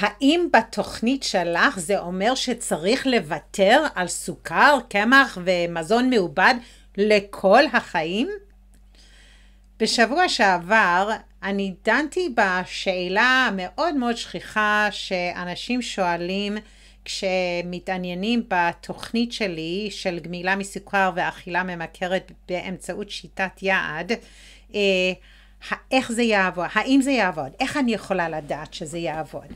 האם בתוכנית שלך זה אומר שצריך לוותר על סוכר, קמח ומזון מעובד לכל החיים? בשבוע שעבר אני דנתי בשאלה המאוד מאוד שכיחה שאנשים שואלים כשמתעניינים בתוכנית שלי של גמילה מסוכר ואכילה ממכרת באמצעות שיטת יעד. אה, איך זה יעבוד? האם זה יעבוד? איך אני יכולה לדעת שזה יעבוד?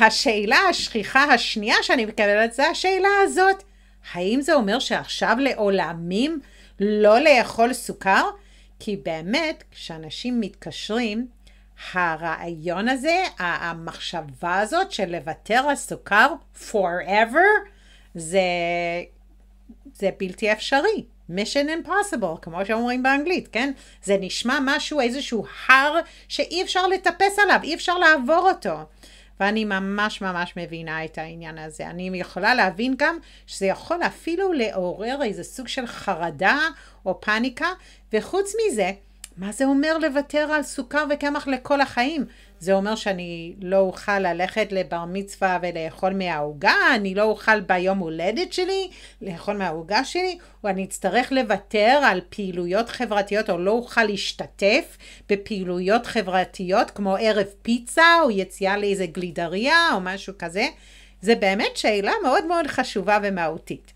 השאלה השכיחה השנייה שאני מקבלת זה השאלה הזאת. האם זה אומר שעכשיו לעולמים לא לאכול סוכר? כי באמת, כשאנשים מתקשרים, הרעיון הזה, המחשבה הזאת של לוותר על סוכר forever, זה, זה בלתי אפשרי. mission impossible, כמו שאומרים באנגלית, כן? זה נשמע משהו, איזשהו הר שאי אפשר לטפס עליו, אי אפשר לעבור אותו. ואני ממש ממש מבינה את העניין הזה. אני יכולה להבין גם שזה יכול אפילו לעורר איזה סוג של חרדה או פאניקה, וחוץ מזה, מה זה אומר לוותר על סוכר וקמח לכל החיים? זה אומר שאני לא אוכל ללכת לבר מצווה ולאכול מהעוגה, אני לא אוכל ביום הולדת שלי לאכול מהעוגה שלי, או אני אצטרך לוותר על פעילויות חברתיות, או לא אוכל להשתתף בפעילויות חברתיות כמו ערב פיצה, או יציאה לאיזה גלידריה, או משהו כזה. זה באמת שאלה מאוד מאוד חשובה ומהותית.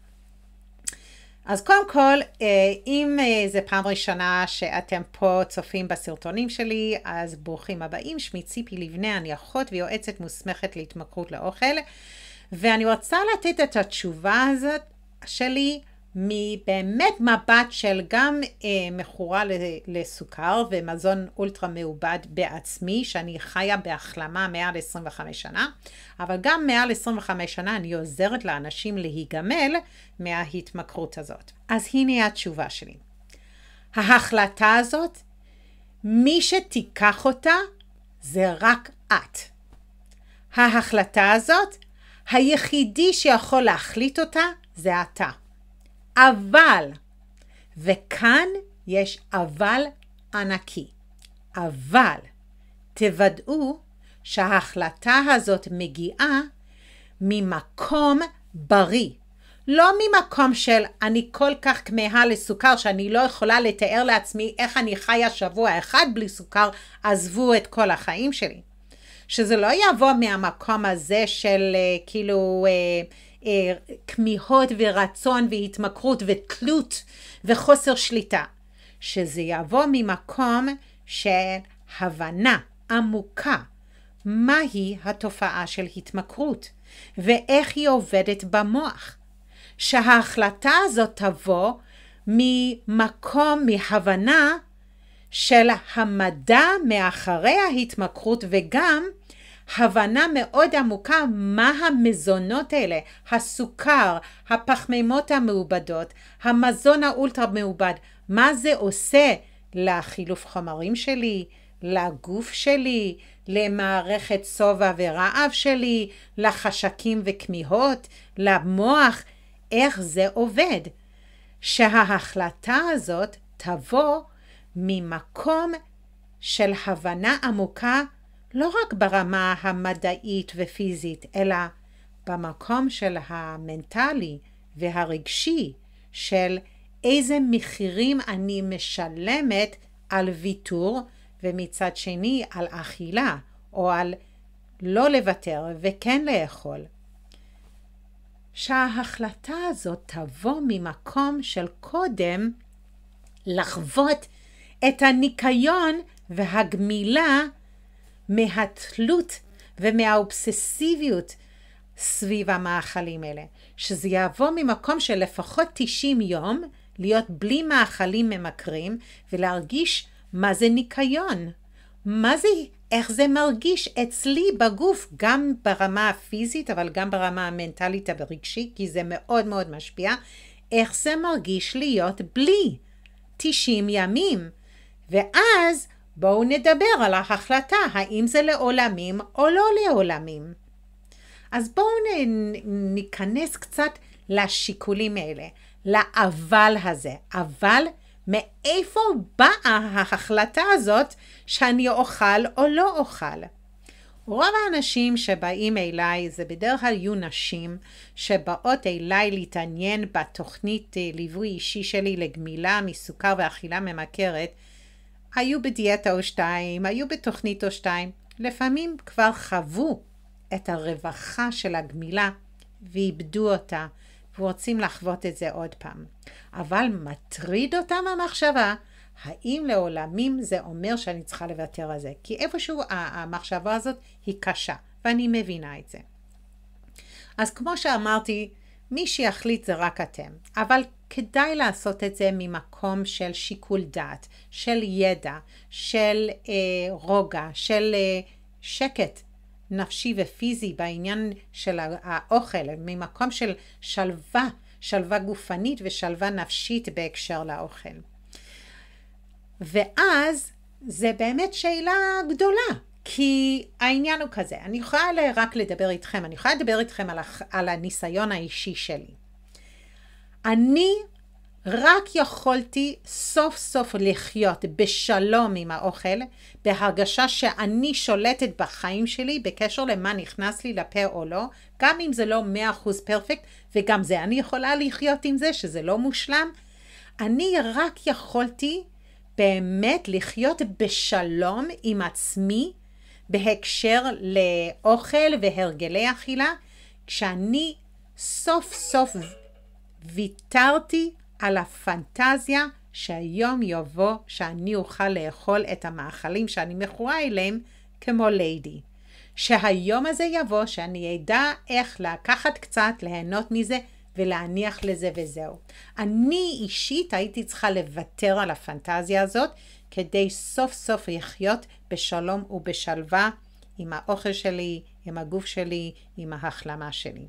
אז קודם כל, אה, אם אה, זו פעם ראשונה שאתם פה צופים בסרטונים שלי, אז ברוכים הבאים. שמי ציפי לבנה, אני אחות ויועצת מוסמכת להתמכרות לאוכל, ואני רוצה לתת את התשובה הזאת שלי מבאמת מבט של גם אה, מכורה לסוכר ומזון אולטרה מעובד בעצמי, שאני חיה בהחלמה מעל 25 שנה, אבל גם מעל 25 שנה אני עוזרת לאנשים להיגמל מההתמכרות הזאת. אז הנה התשובה שלי. ההחלטה הזאת, מי שתיקח אותה זה רק את. ההחלטה הזאת, היחידי שיכול להחליט אותה זה אתה. אבל, וכאן יש אבל ענקי, אבל תוודאו שההחלטה הזאת מגיעה ממקום בריא. לא ממקום של אני כל כך כמהה לסוכר שאני לא יכולה לתאר לעצמי איך אני חיה שבוע אחד בלי סוכר, עזבו את כל החיים שלי. שזה לא יבוא מהמקום הזה של אה, כאילו אה, אה, כמיהות ורצון והתמכרות ותלות וחוסר שליטה. שזה יבוא ממקום של הבנה עמוקה מהי התופעה של התמכרות ואיך היא עובדת במוח. שההחלטה הזאת תבוא ממקום, מהבנה של המדע מאחרי ההתמכרות וגם הבנה מאוד עמוקה מה המזונות האלה, הסוכר, הפחמימות המעובדות, המזון האולטרה מעובד, מה זה עושה לחילוף חומרים שלי, לגוף שלי, למערכת שובע ורעב שלי, לחשקים וכמיהות, למוח, איך זה עובד. שההחלטה הזאת תבוא ממקום של הבנה עמוקה לא רק ברמה המדעית ופיזית, אלא במקום של המנטלי והרגשי, של איזה מחירים אני משלמת על ויתור, ומצד שני על אכילה, או על לא לוותר וכן לאכול. שההחלטה הזאת תבוא ממקום של קודם לחוות את הניקיון והגמילה מהתלות ומהאובססיביות סביב המאכלים האלה. שזה יעבור ממקום של לפחות 90 יום, להיות בלי מאכלים ממכרים ולהרגיש מה זה ניקיון. מה זה, איך זה מרגיש אצלי בגוף, גם ברמה הפיזית, אבל גם ברמה המנטלית הרגשית, כי זה מאוד מאוד משפיע. איך זה מרגיש להיות בלי 90 ימים. ואז בואו נדבר על ההחלטה האם זה לעולמים או לא לעולמים. אז בואו ניכנס קצת לשיקולים האלה, לאבל הזה. אבל מאיפה באה ההחלטה הזאת שאני אוכל או לא אוכל? רוב האנשים שבאים אליי זה בדרך כלל יהיו נשים שבאות אליי להתעניין בתוכנית אה, ליווי אישי שלי לגמילה מסוכר ואכילה ממכרת היו בדיאטה או שתיים, היו בתוכנית או שתיים, לפעמים כבר חוו את הרווחה של הגמילה ואיבדו אותה, ורוצים לחוות את זה עוד פעם. אבל מטריד אותם המחשבה, האם לעולמים זה אומר שאני צריכה לוותר על זה? כי איפשהו המחשבה הזאת היא קשה, ואני מבינה את זה. אז כמו שאמרתי, מי שיחליט זה רק אתם, אבל כדאי לעשות את זה ממקום של שיקול דעת, של ידע, של אה, רוגע, של אה, שקט נפשי ופיזי בעניין של האוכל, ממקום של שלווה, שלווה גופנית ושלווה נפשית בהקשר לאוכל. ואז זה באמת שאלה גדולה, כי העניין הוא כזה, אני יכולה רק לדבר איתכם, אני יכולה לדבר איתכם על, על הניסיון האישי שלי. אני רק יכולתי סוף סוף לחיות בשלום עם האוכל, בהרגשה שאני שולטת בחיים שלי בקשר למה נכנס לי לפה או לא, גם אם זה לא אחוז פרפקט, וגם זה אני יכולה לחיות עם זה, שזה לא מושלם. אני רק יכולתי באמת לחיות בשלום עם עצמי בהקשר לאוכל והרגלי אכילה, כשאני סוף סוף ויתרתי על הפנטזיה שהיום יבוא שאני אוכל לאכול את המאכלים שאני מכורה אליהם כמו ליידי. שהיום הזה יבוא שאני אדע איך לקחת קצת, ליהנות מזה ולהניח לזה וזהו. אני אישית הייתי צריכה לוותר על הפנטזיה הזאת כדי סוף סוף לחיות בשלום ובשלווה עם האוכל שלי, עם הגוף שלי, עם ההחלמה שלי.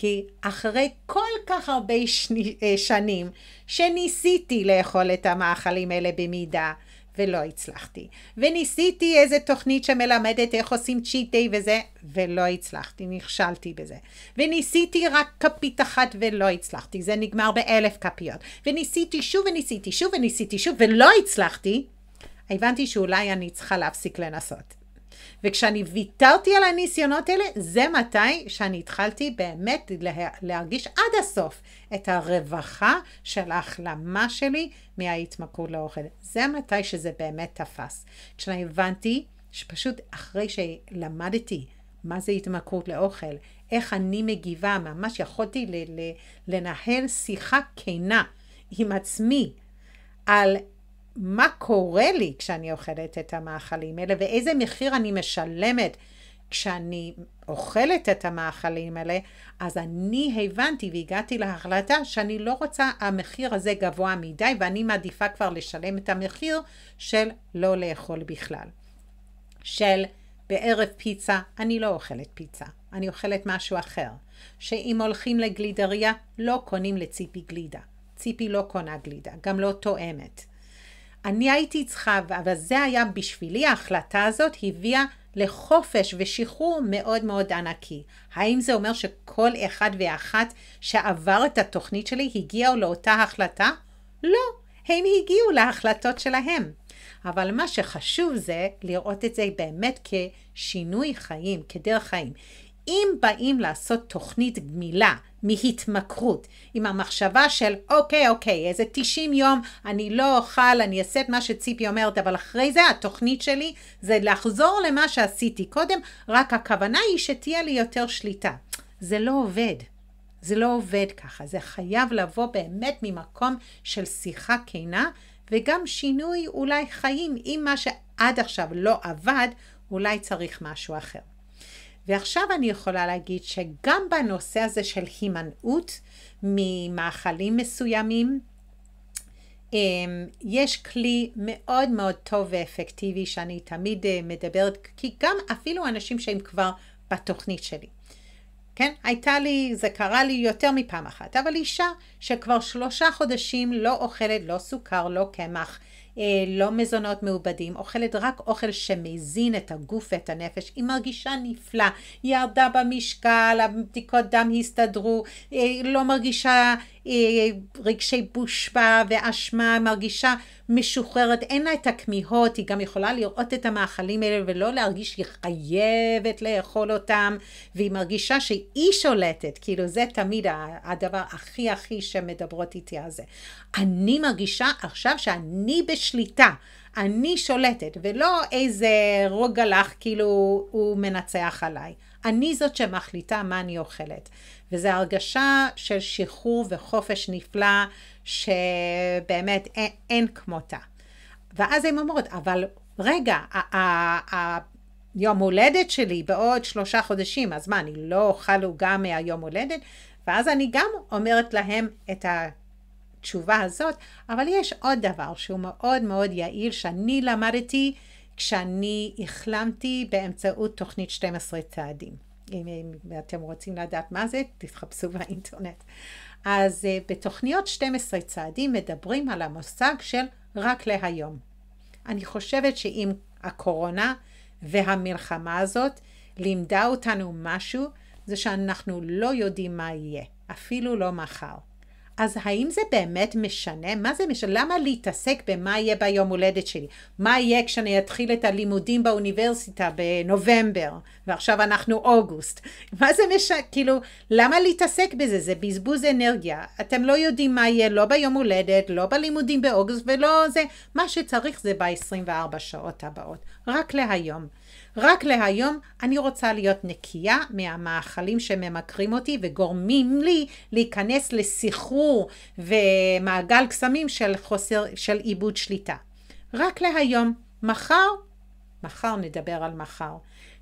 כי אחרי כל כך הרבה שני, אה, שנים שניסיתי לאכול את המאכלים האלה במידה, ולא הצלחתי. וניסיתי איזה תוכנית שמלמדת איך עושים צ'יטי וזה, ולא הצלחתי, נכשלתי בזה. וניסיתי רק כפית אחת ולא הצלחתי, זה נגמר באלף כפיות. וניסיתי שוב וניסיתי שוב וניסיתי שוב ולא הצלחתי, הבנתי שאולי אני צריכה להפסיק לנסות. וכשאני ויתרתי על הניסיונות האלה, זה מתי שאני התחלתי באמת לה, להרגיש עד הסוף את הרווחה של ההחלמה שלי מההתמכרות לאוכל. זה מתי שזה באמת תפס. כשאני הבנתי שפשוט אחרי שלמדתי מה זה התמכרות לאוכל, איך אני מגיבה, ממש יכולתי ל- ל- לנהל שיחה כנה עם עצמי על מה קורה לי כשאני אוכלת את המאכלים האלה, ואיזה מחיר אני משלמת כשאני אוכלת את המאכלים האלה, אז אני הבנתי והגעתי להחלטה שאני לא רוצה, המחיר הזה גבוה מדי, ואני מעדיפה כבר לשלם את המחיר של לא לאכול בכלל. של בערב פיצה, אני לא אוכלת פיצה, אני אוכלת משהו אחר. שאם הולכים לגלידריה, לא קונים לציפי גלידה. ציפי לא קונה גלידה, גם לא תואמת. אני הייתי צריכה, אבל זה היה בשבילי, ההחלטה הזאת הביאה לחופש ושחרור מאוד מאוד ענקי. האם זה אומר שכל אחד ואחת שעבר את התוכנית שלי הגיעו לאותה החלטה? לא, הם הגיעו להחלטות שלהם. אבל מה שחשוב זה לראות את זה באמת כשינוי חיים, כדרך חיים. אם באים לעשות תוכנית גמילה מהתמכרות, עם המחשבה של אוקיי, אוקיי, איזה 90 יום אני לא אוכל, אני אעשה את מה שציפי אומרת, אבל אחרי זה התוכנית שלי זה לחזור למה שעשיתי קודם, רק הכוונה היא שתהיה לי יותר שליטה. זה לא עובד. זה לא עובד ככה, זה חייב לבוא באמת ממקום של שיחה כנה וגם שינוי אולי חיים, אם מה שעד עכשיו לא עבד, אולי צריך משהו אחר. ועכשיו אני יכולה להגיד שגם בנושא הזה של הימנעות ממאכלים מסוימים, אמ, יש כלי מאוד מאוד טוב ואפקטיבי שאני תמיד אה, מדברת, כי גם אפילו אנשים שהם כבר בתוכנית שלי. כן, הייתה לי, זה קרה לי יותר מפעם אחת, אבל אישה שכבר שלושה חודשים לא אוכלת לא סוכר, לא קמח, אה, לא מזונות מעובדים, אוכלת רק אוכל שמזין את הגוף ואת הנפש, היא מרגישה נפלא, ירדה במשקל, הבדיקות דם הסתדרו, אה, לא מרגישה אה, רגשי בושפה ואשמה, מרגישה משוחררת, אין לה את הכמיהות, היא גם יכולה לראות את המאכלים האלה ולא להרגיש שהיא חייבת לאכול אותם, והיא מרגישה שהיא שולטת, כאילו זה תמיד הדבר הכי הכי שמדברות איתי על זה. אני מרגישה עכשיו שאני בשליטה. אני שולטת, ולא איזה רוגלח כאילו הוא מנצח עליי. אני זאת שמחליטה מה אני אוכלת. וזו הרגשה של שחרור וחופש נפלא, שבאמת אין, אין כמותה. ואז הן אומרות, אבל רגע, היום הולדת שלי בעוד שלושה חודשים, אז מה, אני לא אוכל עוגה מהיום הולדת? ואז אני גם אומרת להם את התשובה הזאת, אבל יש עוד דבר שהוא מאוד מאוד יעיל שאני למדתי כשאני החלמתי באמצעות תוכנית 12 צעדים. אם אם אתם רוצים לדעת מה זה, תתחפשו באינטרנט. אז uh, בתוכניות 12 צעדים מדברים על המושג של רק להיום. אני חושבת שאם הקורונה והמלחמה הזאת לימדה אותנו משהו, זה שאנחנו לא יודעים מה יהיה, אפילו לא מחר. אז האם זה באמת משנה? מה זה משנה? למה להתעסק במה יהיה ביום הולדת שלי? מה יהיה כשאני אתחיל את הלימודים באוניברסיטה בנובמבר, ועכשיו אנחנו אוגוסט? מה זה משנה? כאילו, למה להתעסק בזה? זה בזבוז אנרגיה. אתם לא יודעים מה יהיה לא ביום הולדת, לא בלימודים באוגוסט ולא זה. מה שצריך זה ב-24 שעות הבאות. רק להיום. רק להיום אני רוצה להיות נקייה מהמאכלים שממכרים אותי וגורמים לי להיכנס לסחרור ומעגל קסמים של חוסר, של עיבוד שליטה. רק להיום. מחר, מחר נדבר על מחר.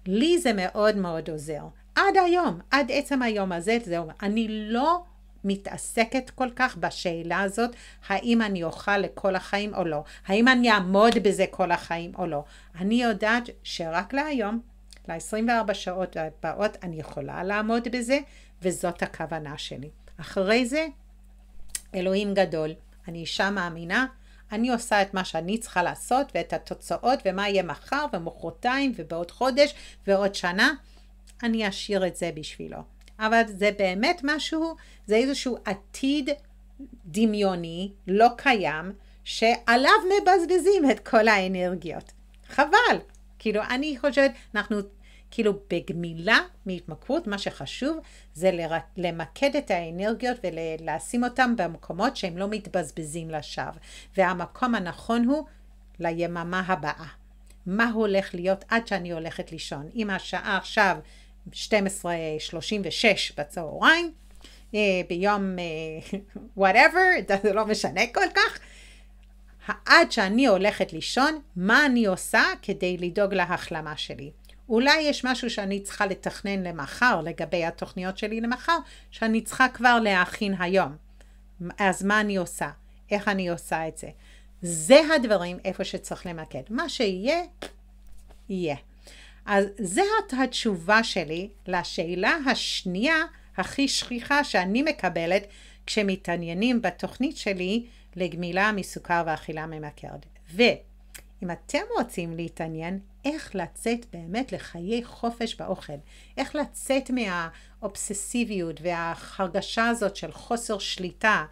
לי זה מאוד מאוד עוזר. עד היום, עד עצם היום הזה, זהו. אני לא... מתעסקת כל כך בשאלה הזאת, האם אני אוכל לכל החיים או לא, האם אני אעמוד בזה כל החיים או לא. אני יודעת שרק להיום, ל-24 שעות הבאות, אני יכולה לעמוד בזה, וזאת הכוונה שלי. אחרי זה, אלוהים גדול, אני אישה מאמינה, אני עושה את מה שאני צריכה לעשות ואת התוצאות ומה יהיה מחר ומחרתיים ובעוד חודש ועוד שנה, אני אשאיר את זה בשבילו. אבל זה באמת משהו, זה איזשהו עתיד דמיוני, לא קיים, שעליו מבזבזים את כל האנרגיות. חבל. כאילו, אני חושבת, אנחנו כאילו בגמילה מהתמכרות, מה שחשוב זה לר... למקד את האנרגיות ולשים אותן במקומות שהם לא מתבזבזים לשווא. והמקום הנכון הוא ליממה הבאה. מה הולך להיות עד שאני הולכת לישון? אם השעה עכשיו 12.36 בצהריים, אה, ביום אה, whatever, זה לא משנה כל כך. עד שאני הולכת לישון, מה אני עושה כדי לדאוג להחלמה שלי. אולי יש משהו שאני צריכה לתכנן למחר, לגבי התוכניות שלי למחר, שאני צריכה כבר להכין היום. אז מה אני עושה? איך אני עושה את זה? זה הדברים איפה שצריך למקד. מה שיהיה, יהיה. אז זו התשובה שלי לשאלה השנייה הכי שכיחה שאני מקבלת כשמתעניינים בתוכנית שלי לגמילה מסוכר ואכילה ממכרת. ואם אתם רוצים להתעניין איך לצאת באמת לחיי חופש באוכל, איך לצאת מהאובססיביות וההרגשה הזאת של חוסר שליטה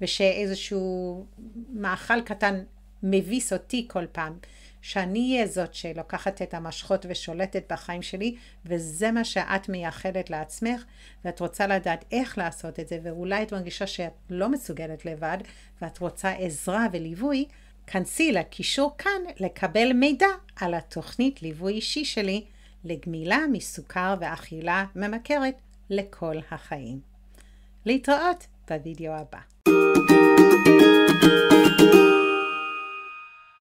ושאיזשהו מאכל קטן מביס אותי כל פעם, שאני אהיה זאת שלוקחת את המשכות ושולטת בחיים שלי, וזה מה שאת מייחלת לעצמך, ואת רוצה לדעת איך לעשות את זה, ואולי את מרגישה שאת לא מסוגלת לבד, ואת רוצה עזרה וליווי, כנסי לקישור כאן לקבל מידע על התוכנית ליווי אישי שלי לגמילה מסוכר ואכילה ממכרת לכל החיים. להתראות בווידאו הבא.